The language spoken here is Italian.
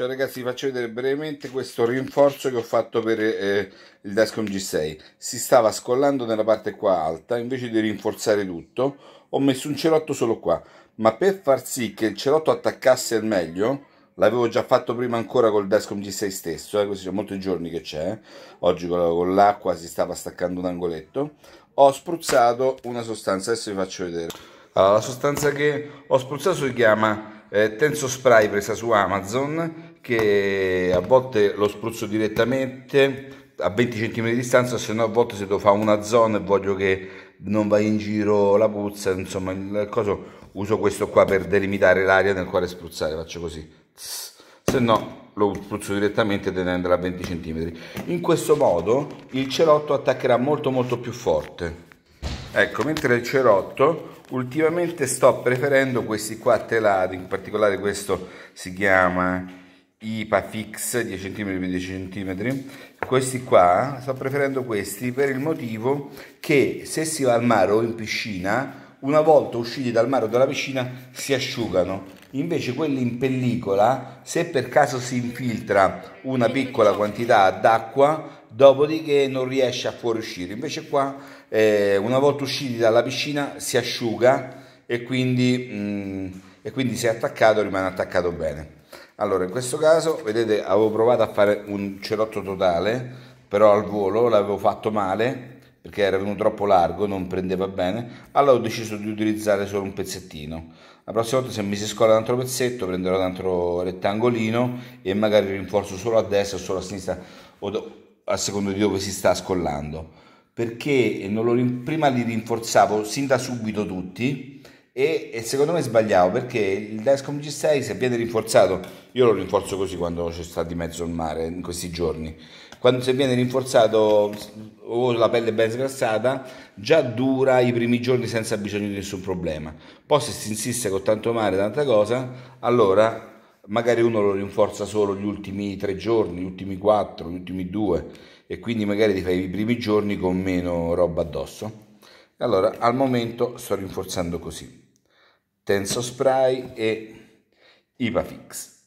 Ciao ragazzi, vi faccio vedere brevemente questo rinforzo che ho fatto per eh, il Dashcam G6. Si stava scollando nella parte qua alta, invece di rinforzare tutto, ho messo un cerotto solo qua. Ma per far sì che il cerotto attaccasse al meglio, l'avevo già fatto prima ancora col Dashcam G6 stesso, eh, questi sono molti giorni che c'è, eh. oggi con l'acqua si stava staccando un angoletto, ho spruzzato una sostanza, adesso vi faccio vedere. Allora, la sostanza che ho spruzzato si chiama... Eh, tenso spray presa su Amazon che a volte lo spruzzo direttamente a 20 cm di distanza, se no a volte se devo fare una zona e voglio che non va in giro la puzza, insomma il coso uso questo qua per delimitare l'aria nel quale spruzzare, faccio così, se no lo spruzzo direttamente tenendola a 20 cm. In questo modo il cerotto attaccherà molto molto più forte. Ecco, mentre il cerotto ultimamente sto preferendo questi qua telati, in particolare questo si chiama IPA fix 10 cm 10 cm questi qua sto preferendo questi per il motivo che se si va al mare o in piscina una volta usciti dal mare o dalla piscina si asciugano invece quelli in pellicola se per caso si infiltra una piccola quantità d'acqua dopodiché non riesce a fuoriuscire invece qua eh, una volta usciti dalla piscina si asciuga e quindi, mm, e quindi se è attaccato rimane attaccato bene allora, in questo caso, vedete, avevo provato a fare un cerotto totale, però al volo l'avevo fatto male perché era venuto troppo largo, non prendeva bene, allora ho deciso di utilizzare solo un pezzettino. La prossima volta se mi si scola un altro pezzetto prenderò un altro rettangolino e magari rinforzo solo a destra o solo a sinistra o a seconda di dove si sta scollando. Perché prima li rinforzavo sin da subito tutti, e, e, secondo me sbagliavo perché il Dicecom G6 se viene rinforzato, io lo rinforzo così quando c'è stato di mezzo il mare in questi giorni, quando se viene rinforzato o la pelle ben sgrassata già dura i primi giorni senza bisogno di nessun problema, poi se si insiste con tanto mare tanta cosa, allora magari uno lo rinforza solo gli ultimi tre giorni, gli ultimi quattro, gli ultimi due e quindi magari ti fai i primi giorni con meno roba addosso. Allora, al momento sto rinforzando così. Tenso Spray e IPAFIX.